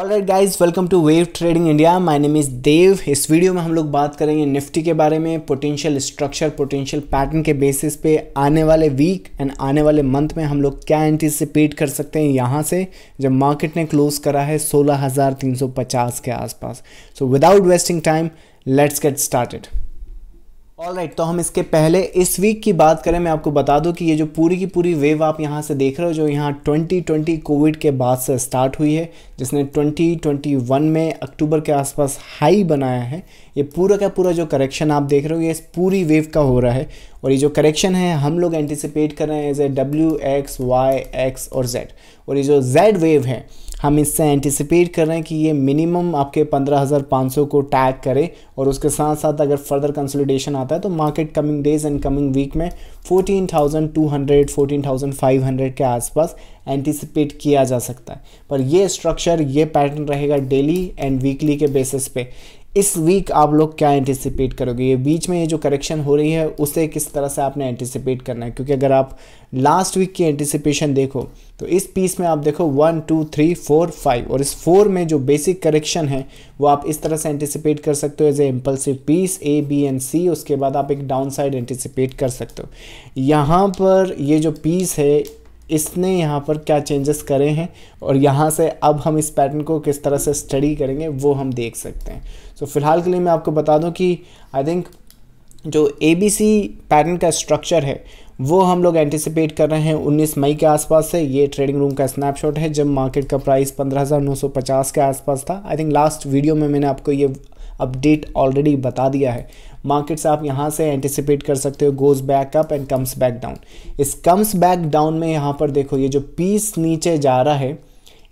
all right guys welcome to wave trading India my name is Dev इस video में हम लोग बात करेंगे निफ्टी के बारे में पोटेंशियल स्ट्रक्चर पोटेंशियल पैटर्न के बेसिस पे आने वाले वीक एंड आने वाले मंथ में हम लोग क्या एंटिसिपेट कर सकते हैं यहाँ से जब मार्केट ने क्लोज करा है 16,350 के आसपास so without wasting time let's get started all right right, तो हम इसके पहले इस वीक की बात करें मैं आपको बता दूं कि ये जो पूरी की पूरी वेव आप यहाँ से देख रहे हो जो यहाँ 2020 कोविड के बाद से स्टार्ट हुई है जिसने 2021 में अक्टूबर के आसपास हाई बनाया है ये पूरा का पूरा जो करेक्शन आप देख रहे हो ये इस पूरी वेव का हो रहा है और ये जो करेक्शन है हम लोग एंटिसिपेट कर रहे हैं as a W X Y X और जेड और ये जो जेड वेव है हम इससे एंटिसिपेट कर रहे हैं कि ये मिनिमम आपके 15,500 को टैग करे और उसके साथ साथ अगर फर्दर कंसोलिडेशन आता है तो market coming days and coming week में 14,200 14,500 के आसपास एंटिसिपेट किया जा सकता है पर ये स्ट्रक्चर ये पैटर्न रहेगा डेली एंड वीकली के बेसिस पे इस वीक आप लोग क्या एंटिसिपेट करोगे ये बीच में ये जो करेक्शन हो रही है उसे किस तरह से आपने एंटिसिपेट करना है क्योंकि अगर आप लास्ट वीक की एंटिसिपेशन देखो तो इस पीस में आप देखो one two three four five और इस फोर में जो बेसिक करेक्शन है वो आप इस तरह से एंटिसिपेट कर सकते हो as a impulsive piece A B and C उसके बाद आप एक डाउन साइड एंटिसिपेट कर सकते हो यहाँ पर ये जो पीस है इसने यहाँ पर क्या चेंजेस करे हैं और यहाँ से अब हम इस पैटर्न को किस तरह से स्टडी करेंगे वो हम देख सकते हैं तो फ़िलहाल के लिए मैं आपको बता दूं कि आई थिंक जो ए बी सी पैटर्न का स्ट्रक्चर है वो हम लोग एंटिसिपेट कर रहे हैं 19 मई के आसपास से ये ट्रेडिंग रूम का स्नैपशॉट है जब मार्केट का प्राइस 15,950 के आसपास था आई थिंक लास्ट वीडियो में मैंने आपको ये अपडेट ऑलरेडी बता दिया है मार्केट से आप यहाँ से एंटिसिपेट कर सकते हो goes back up and comes back down इस कम्स बैक डाउन में यहाँ पर देखो ये जो पीस नीचे जा रहा है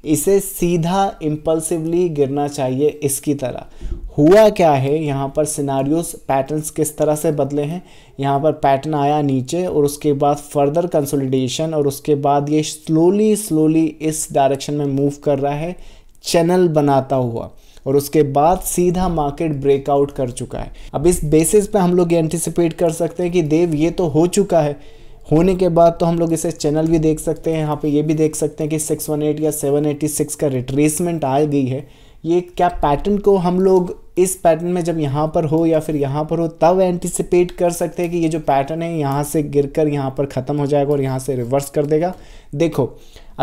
इसे सीधा इम्पल्सिवली गिरना चाहिए इसकी तरह हुआ क्या है यहाँ पर सिनारियोस पैटर्न्स किस तरह से बदले हैं यहाँ पर पैटर्न आया नीचे और उसके बाद फर्दर कंसोलिडेशन और उसके बाद ये स्लोली स्लोली इस डायरेक्शन में मूव कर रहा है चैनल बनाता हुआ और उसके बाद सीधा मार्केट ब्रेकआउट कर चुका है अब इस बेसिस पे हम लोग ये एंटिसिपेट कर सकते हैं कि देव ये तो हो चुका है होने के बाद तो हम लोग इसे चैनल भी देख सकते हैं यहाँ पे ये भी देख सकते हैं कि सिक्स वन एट या सेवन सिक्स का रिट्रेसमेंट आ गई है ये क्या पैटर्न को हम लोग इस पैटर्न में जब यहाँ पर हो या फिर यहाँ पर हो तब एंटिसिपेट कर सकते हैं कि ये जो पैटर्न है यहाँ से गिर कर यहाँ पर ख़त्म हो जाएगा और यहाँ से रिवर्स कर देगा देखो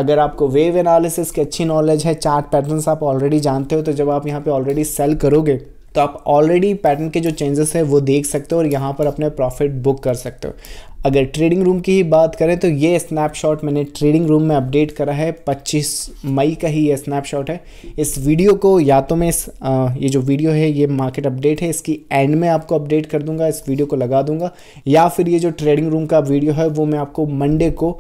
अगर आपको वेव एनालिसिस की अच्छी नॉलेज है चार्ट पैटर्न्स आप ऑलरेडी जानते हो तो जब आप यहाँ पे ऑलरेडी सेल करोगे तो आप ऑलरेडी पैटर्न के जो चेंजेस हैं वो देख सकते हो और यहाँ पर अपने प्रॉफिट बुक कर सकते हो अगर ट्रेडिंग रूम की ही बात करें तो ये स्नैपशॉट मैंने ट्रेडिंग रूम में अपडेट करा है 25 मई का ही ये स्नैपशॉट है इस वीडियो को या तो मैं इस आ, ये जो वीडियो है ये मार्केट अपडेट है इसकी एंड में आपको अपडेट कर दूंगा इस वीडियो को लगा दूंगा या फिर ये जो ट्रेडिंग रूम का वीडियो है वो मैं आपको मंडे को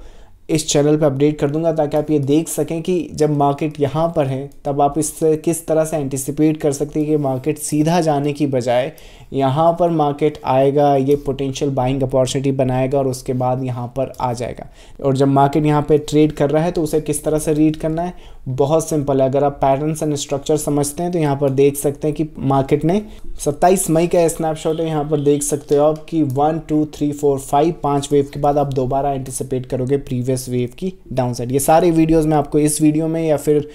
इस चैनल पर अपडेट कर दूंगा ताकि आप ये देख सकें कि जब मार्केट यहाँ पर है तब आप इससे किस तरह से एंटिसिपेट कर सकते हैं कि मार्केट सीधा जाने की बजाय यहाँ पर मार्केट आएगा ये पोटेंशियल बाइंग अपॉर्चुनिटी बनाएगा और उसके बाद यहाँ पर आ जाएगा और जब मार्केट यहाँ पर ट्रेड कर रहा है तो उसे किस तरह से रीड करना है बहुत सिंपल है अगर आप पैटर्नस एंड स्ट्रक्चर समझते हैं तो यहाँ पर देख सकते हैं कि मार्केट ने 27 मई का स्नैपशॉट है यहाँ पर देख सकते हो आप कि one two three four five पाँच वेव के बाद आप दोबारा एंटिसिपेट करोगे प्रीवियस इस वेव की डाउन साइड ये सारे वीडियोस मैं आपको इस वीडियो में या फिर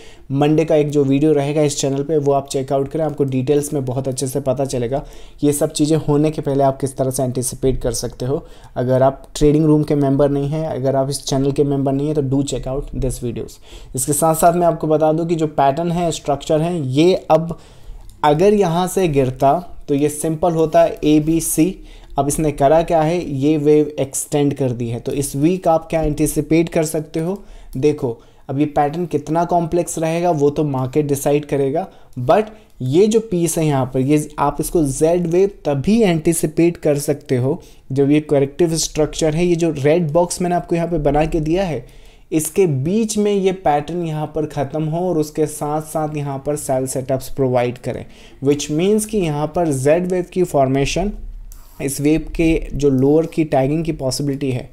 मंडे का एक जो वीडियो रहेगा इस चैनल पे वो आप चेकआउट करें आपको डिटेल्स में बहुत अच्छे से पता चलेगा ये सब चीज़ें होने के पहले आप किस तरह से एंटिसिपेट कर सकते हो अगर आप ट्रेडिंग रूम के मेंबर नहीं हैं अगर आप इस चैनल के मेंबर नहीं हैं तो डू चेकआउट दिस वीडियोज़ इसके साथ साथ मैं आपको बता दूँ कि जो पैटर्न है स्ट्रक्चर है ये अब अगर यहाँ से गिरता तो ये सिंपल होता है ए बी सी अब इसने करा क्या है ये वेव एक्सटेंड कर दी है तो इस वीक आप क्या एंटिसिपेट कर सकते हो देखो अब ये पैटर्न कितना कॉम्प्लेक्स रहेगा वो तो मार्केट डिसाइड करेगा बट ये जो पीस है यहाँ पर ये आप इसको जेड वेव तभी एंटिसिपेट कर सकते हो जब ये करेक्टिव स्ट्रक्चर है ये जो रेड बॉक्स मैंने आपको यहाँ पे बना के दिया है इसके बीच में ये पैटर्न यहाँ पर ख़त्म हो और उसके साथ साथ यहाँ पर सेल सेटअप्स प्रोवाइड करें विच मीन्स कि यहाँ पर जेड वेव की फॉर्मेशन इस वेब के जो लोअर की टैगिंग की पॉसिबिलिटी है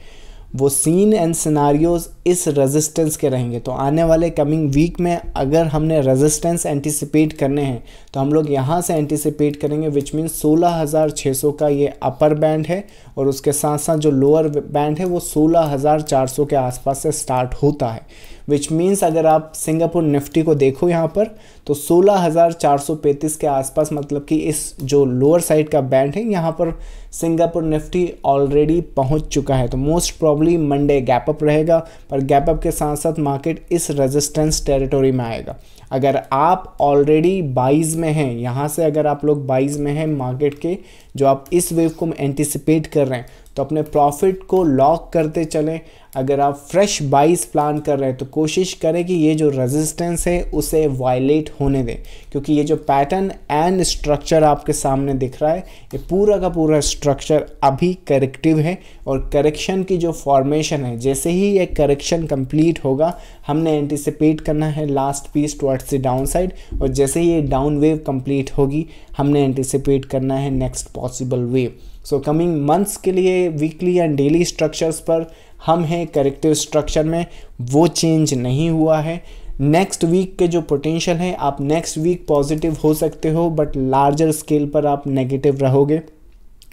वो सीन एंड सिनारियोज इस रेजिस्टेंस के रहेंगे तो आने वाले कमिंग वीक में अगर हमने रेजिस्टेंस एंटिसिपेट करने हैं तो हम लोग यहाँ से एंटिसिपेट करेंगे विच मीन 16,600 का ये अपर बैंड है और उसके साथ साथ जो लोअर बैंड है वो 16,400 के आसपास से स्टार्ट होता है विच मीन्स अगर आप सिंगापुर निफ्टी को देखो यहाँ पर तो 16,435 के आसपास मतलब कि इस जो लोअर साइड का बैंड है यहाँ पर सिंगापुर निफ्टी ऑलरेडी पहुँच चुका है तो most probably Monday gap up रहेगा पर गैप अप के साथ साथ मार्केट इस रेजिस्टेंस टेरिटोरी में आएगा अगर आप ऑलरेडी बाइज में हैं यहाँ से अगर आप लोग बाइज में हैं मार्केट के जो आप इस वेव को एंटिसिपेट कर रहे हैं तो अपने प्रॉफिट को लॉक करते चलें अगर आप फ्रेश बाइस प्लान कर रहे हैं तो कोशिश करें कि ये जो रेजिस्टेंस है उसे वायलेट होने दें क्योंकि ये जो पैटर्न एंड स्ट्रक्चर आपके सामने दिख रहा है ये पूरा का पूरा स्ट्रक्चर अभी करेक्टिव है और करेक्शन की जो फॉर्मेशन है जैसे ही ये करेक्शन कंप्लीट होगा हमने एंटिसिपेट करना है last piece towards the downside और जैसे ही ये डाउन वेव कम्प्लीट होगी हमने एंटिसिपेट करना है next possible wave so coming months के लिए वीकली एंड डेली स्ट्रक्चर्स पर हम हैं करेक्टिव स्ट्रक्चर में वो चेंज नहीं हुआ है नेक्स्ट वीक के जो पोटेंशियल है आप नेक्स्ट वीक पॉजिटिव हो सकते हो बट लार्जर स्केल पर आप नेगेटिव रहोगे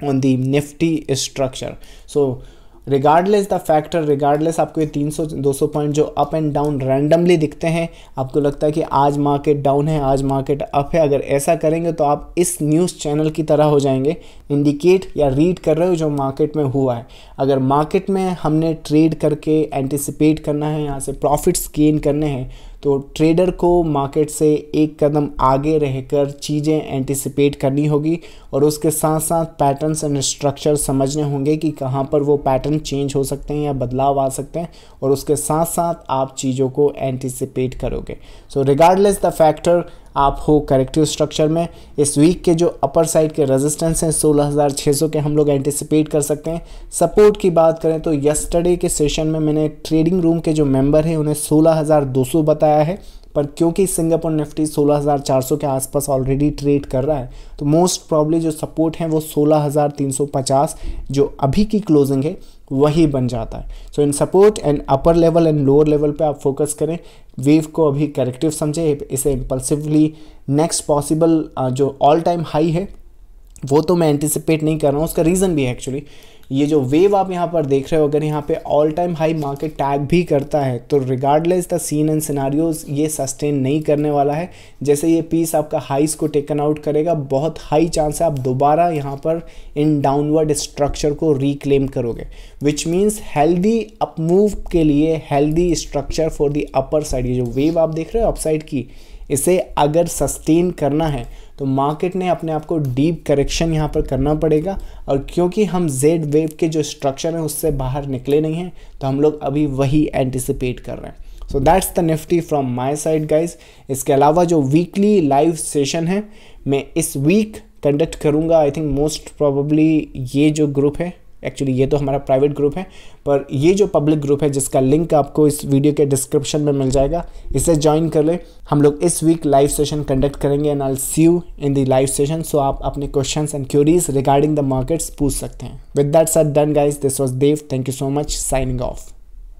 on the Nifty structure so regardless the factor regardless आपको ये 300 200 पॉइंट जो अप एंड डाउन रैंडमली दिखते हैं आपको लगता है कि आज मार्केट डाउन है आज मार्केट अप है अगर ऐसा करेंगे तो आप इस न्यूज़ चैनल की तरह हो जाएंगे इंडिकेट या रीड कर रहे हो जो मार्केट में हुआ है अगर मार्केट में हमने ट्रेड करके एंटिसिपेट करना है यहाँ से प्रॉफिट्स गेन करने हैं तो ट्रेडर को मार्केट से एक कदम आगे रहकर चीज़ें एंटिसिपेट करनी होगी और उसके साथ साथ पैटर्न्स एंड स्ट्रक्चर समझने होंगे कि कहाँ पर वो पैटर्न चेंज हो सकते हैं या बदलाव आ सकते हैं और उसके साथ साथ आप चीज़ों को एंटिसिपेट करोगे सो रिगार्डलेस द फैक्टर आप हो करेक्टिव स्ट्रक्चर में इस वीक के जो अपर साइड के रेजिस्टेंस हैं 16,600 के हम लोग एंटिसिपेट कर सकते हैं सपोर्ट की बात करें तो यस्टरडे के सेशन में मैंने ट्रेडिंग रूम के जो मेंबर हैं उन्हें 16,200 बताया है पर क्योंकि सिंगापुर निफ्टी 16,400 के आसपास ऑलरेडी ट्रेड कर रहा है तो मोस्ट प्रॉब्ली जो सपोर्ट है वो 16,350 जो अभी की क्लोजिंग है वही बन जाता है so in support and upper level and lower level पे आप फोकस करें वेव को अभी करेक्टिव समझें इसे इम्पल्सिवली नेक्स्ट पॉसिबल जो ऑल टाइम हाई है वो तो मैं एंटिसिपेट नहीं कर रहा हूँ उसका रीज़न भी है एक्चुअली ये जो वेव आप यहाँ पर देख रहे हो अगर यहाँ पे all time high market tag भी करता है तो regardless the scene and scenarios ये सस्टेन नहीं करने वाला है जैसे ये पीस आपका हाइस को टेकन आउट करेगा बहुत हाई चांस है आप दोबारा यहाँ पर इन डाउनवर्ड स्ट्रक्चर को रिक्लेम करोगे विच मीन्स हेल्दी अपमूव के लिए healthy structure for the upper side ये जो वेव आप देख रहे हो अपसाइड की इसे अगर सस्टेन करना है तो मार्केट ने अपने आप को डीप करेक्शन यहाँ पर करना पड़ेगा और क्योंकि हम जेड वेव के जो स्ट्रक्चर हैं उससे बाहर निकले नहीं हैं तो हम लोग अभी वही एंटिसिपेट कर रहे हैं so that's the Nifty from my side guys इसके अलावा जो वीकली लाइव सेशन है मैं इस वीक कंडक्ट करूँगा आई थिंक मोस्ट प्रॉबली ये जो ग्रुप है एक्चुअली ये तो हमारा प्राइवेट ग्रुप है पर ये जो पब्लिक ग्रुप है जिसका लिंक आपको इस वीडियो के डिस्क्रिप्शन में मिल जाएगा इसे ज्वाइन कर लें हम लोग इस वीक लाइव सेशन कंडक्ट करेंगे and I'll see you in the live session so आप अपने question and queries regarding the markets पूछ सकते हैं with that sir done guys this was Dev thank you so much signing of